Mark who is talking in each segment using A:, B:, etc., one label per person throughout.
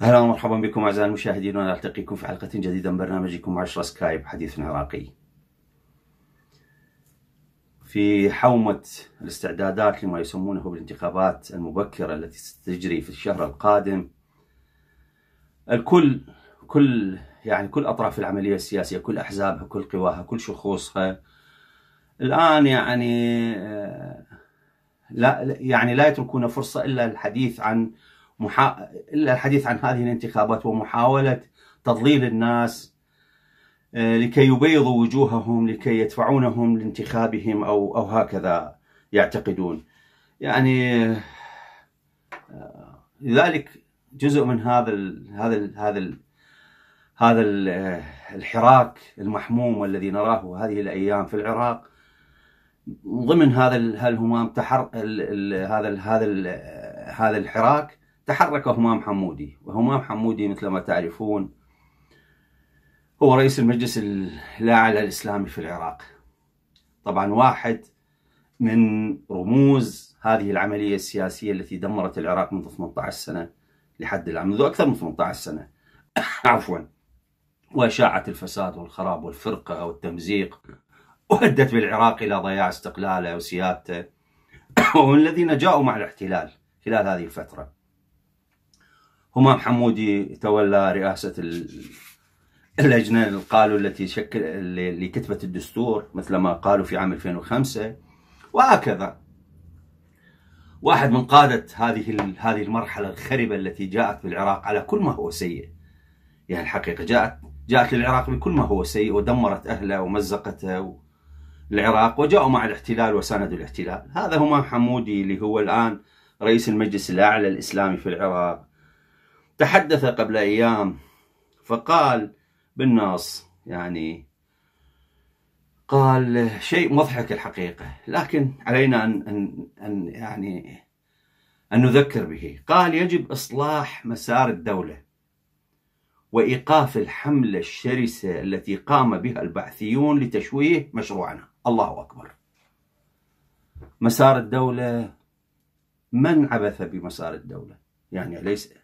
A: اهلا ومرحبا بكم اعزائي المشاهدين ونلتقيكم في حلقه جديده من برنامجكم 10 سكايب حديث عراقي. في حومه الاستعدادات لما يسمونه بالانتخابات المبكره التي ستجري في الشهر القادم الكل كل يعني كل اطراف العمليه السياسيه كل احزابها كل قواها كل شخوصها الان يعني آه، لا يعني لا يتركون فرصه الا الحديث عن محا... الا الحديث عن هذه الانتخابات ومحاوله تضليل الناس آه، لكي يبيضوا وجوههم لكي يدفعونهم لانتخابهم او او هكذا يعتقدون يعني آه، لذلك جزء من هذا ال هذا ال هذا ال هذا ال آه، الحراك المحموم والذي نراه هذه الايام في العراق ضمن هذا الهمام تحر الـ هذا ال هذا ال آه، هذا الحراك تحرك همام حمودي وهمام حمودي مثل ما تعرفون هو رئيس المجلس الاعلى الاسلامي في العراق طبعا واحد من رموز هذه العملية السياسية التي دمرت العراق منذ 18 سنة لحد الآن منذ أكثر من 18 سنة عفوا واشاعه الفساد والخراب والفرقة والتمزيق وأدت بالعراق إلى ضياع استقلاله وسيادته وهم الذين جاءوا مع الاحتلال خلال هذه الفترة همام حمودي تولى رئاسة اللجنة اللي قالوا التي شكل لكتبة الدستور مثل ما قالوا في عام 2005 وهكذا واحد من قادة هذه هذه المرحلة الخربة التي جاءت بالعراق على كل ما هو سيء يعني الحقيقة جاءت جاءت للعراق بكل ما هو سيء ودمرت أهله ومزقته العراق وجاءوا مع الاحتلال وساندوا الاحتلال هذا هما حمودي اللي هو الآن رئيس المجلس الأعلى الإسلامي في العراق تحدث قبل أيام فقال بالنص يعني قال شيء مضحك الحقيقة لكن علينا أن, أن, أن يعني أن نذكر به قال يجب إصلاح مسار الدولة وإيقاف الحملة الشرسة التي قام بها البعثيون لتشويه مشروعنا الله أكبر مسار الدولة من عبث بمسار الدولة يعني أليس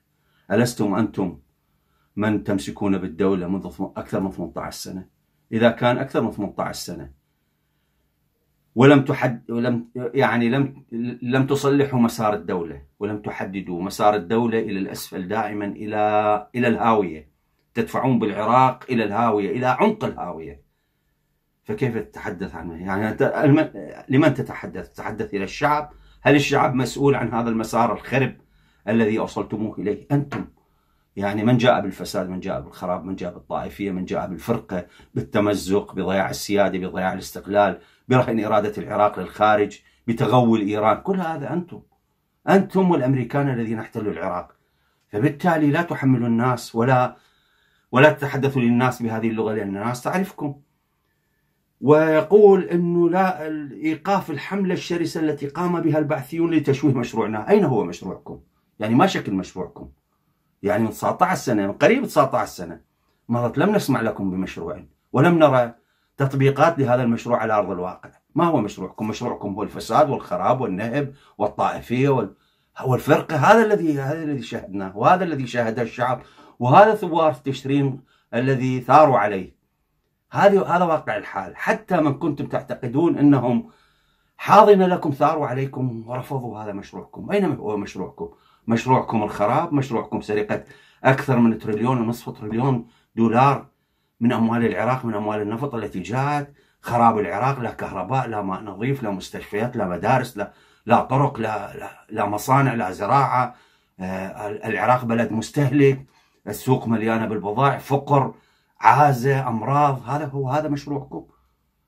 A: ألستم أنتم من تمسكون بالدولة منذ أكثر من 18 سنة إذا كان أكثر من 18 سنة ولم تحد ولم يعني لم لم تصلحوا مسار الدوله ولم تحددوا مسار الدوله الى الاسفل دائما الى الى الهاويه تدفعون بالعراق الى الهاويه الى عمق الهاويه فكيف تتحدث عنه يعني لمن تتحدث تتحدث الى الشعب هل الشعب مسؤول عن هذا المسار الخرب الذي اوصلتموه اليه انتم يعني من جاء بالفساد من جاء بالخراب من جاء بالطائفية من جاء بالفرقة بالتمزق بضياع السيادة بضياع الاستقلال برهن إرادة العراق للخارج بتغول إيران كل هذا أنتم أنتم والأمريكان الذين احتلوا العراق فبالتالي لا تحملوا الناس ولا ولا تتحدثوا للناس بهذه اللغة لأن الناس تعرفكم ويقول أنه لا إيقاف الحملة الشرسة التي قام بها البعثيون لتشويه مشروعنا أين هو مشروعكم؟ يعني ما شكل مشروعكم؟ يعني من 19 سنة من قريب 19 سنة مضت لم نسمع لكم بمشروع ولم نرى تطبيقات لهذا المشروع على أرض الواقع ما هو مشروعكم؟ مشروعكم هو الفساد والخراب والنهب والطائفية وال... والفرقة هذا الذي هذا الذي شهدناه وهذا الذي شاهده الشعب وهذا ثوار تشرين الذي ثاروا عليه هذه هذا واقع الحال حتى من كنتم تعتقدون انهم حاضنه لكم ثاروا عليكم ورفضوا هذا مشروعكم اين هو مشروعكم مشروعكم الخراب مشروعكم سرقة أكثر من تريليون ونصف تريليون دولار من أموال العراق من أموال النفط التي جاءت خراب العراق لا كهرباء لا ماء نظيف لا مستشفيات لا مدارس لا لا طرق لا لا, لا مصانع لا زراعة آه، العراق بلد مستهلك السوق مليانة بالبضائع فقر عازة أمراض هذا هو هذا مشروعكم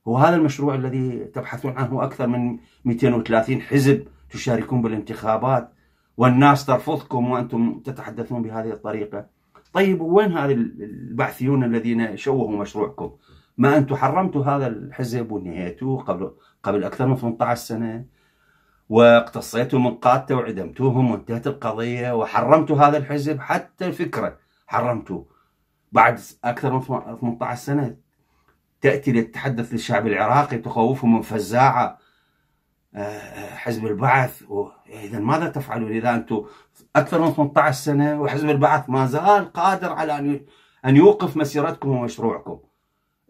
A: هو هذا المشروع الذي تبحثون عنه أكثر من 230 حزب تشاركون بالانتخابات والناس ترفضكم وأنتم تتحدثون بهذه الطريقة طيب وين هذا البعثيون الذين شوهوا مشروعكم ما أنتم حرمتوا هذا الحزب ونهيتوه قبل, قبل أكثر من 18 سنة واقتصيتوا من قادته وعدمتوهم وانتهت القضية وحرمتوا هذا الحزب حتى الفكرة حرمتوه بعد أكثر من 18 سنة تأتي لتتحدث للشعب العراقي تخوفهم من فزاعة حزب البعث اذا ماذا تفعلون اذا انتم اكثر من 18 سنه وحزب البعث ما زال قادر على ان ان يوقف مسيرتكم ومشروعكم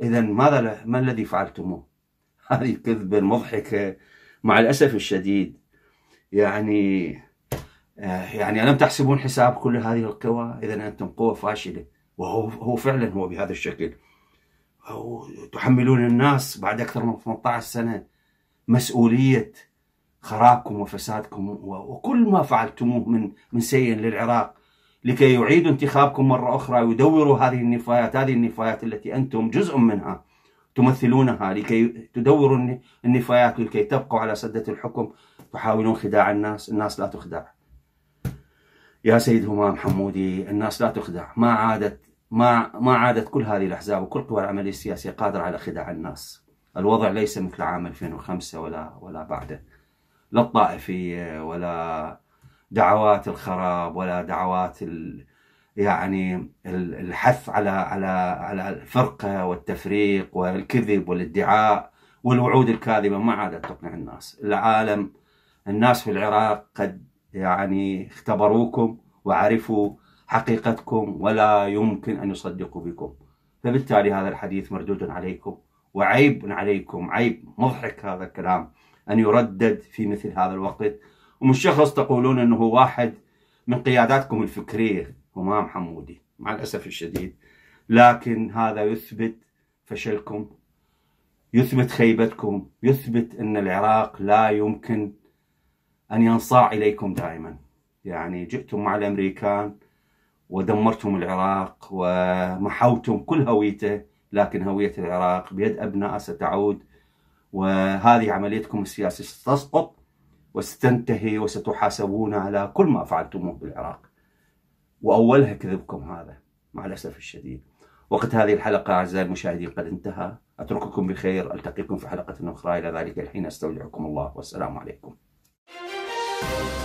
A: اذا ماذا ما الذي فعلتموه؟ هذه كذبه مضحكه مع الاسف الشديد يعني آه، يعني ألم تحسبون حساب كل هذه القوى إذا أنتم قوة فاشلة وهو هو فعلا هو بهذا الشكل تحملون الناس بعد أكثر من 18 سنة مسؤولية خرابكم وفسادكم وكل ما فعلتموه من من سيء للعراق لكي يعيدوا انتخابكم مرة أخرى ويدوروا هذه النفايات هذه النفايات التي أنتم جزء منها تمثلونها لكي تدوروا النفايات ولكي تبقوا على سدة الحكم تحاولون خداع الناس الناس لا تخدع يا سيد همام حمودي الناس لا تخدع ما عادت ما ما عادت كل هذه الأحزاب وكل قوى العملية السياسية قادرة على خداع الناس الوضع ليس مثل عام 2005 ولا ولا بعده لا الطائفية ولا دعوات الخراب ولا دعوات ال يعني الحث على على على الفرقة والتفريق والكذب والادعاء والوعود الكاذبة ما عادت تقنع الناس العالم الناس في العراق قد يعني اختبروكم وعرفوا حقيقتكم ولا يمكن أن يصدقوا بكم فبالتالي هذا الحديث مردود عليكم وعيب عليكم عيب مضحك هذا الكلام أن يردد في مثل هذا الوقت ومش شخص تقولون أنه واحد من قياداتكم الفكرية همام حمودي مع الأسف الشديد لكن هذا يثبت فشلكم يثبت خيبتكم يثبت أن العراق لا يمكن أن ينصاع إليكم دائما يعني جئتم مع الأمريكان ودمرتم العراق ومحوتم كل هويته لكن هوية العراق بيد أبناء ستعود وهذه عمليتكم السياسية ستسقط وستنتهي وستحاسبون على كل ما فعلتموه بالعراق وأولها كذبكم هذا مع الأسف الشديد وقت هذه الحلقة أعزائي المشاهدين قد انتهى أترككم بخير ألتقيكم في حلقة أخرى إلى ذلك الحين أستودعكم الله والسلام عليكم Thank you.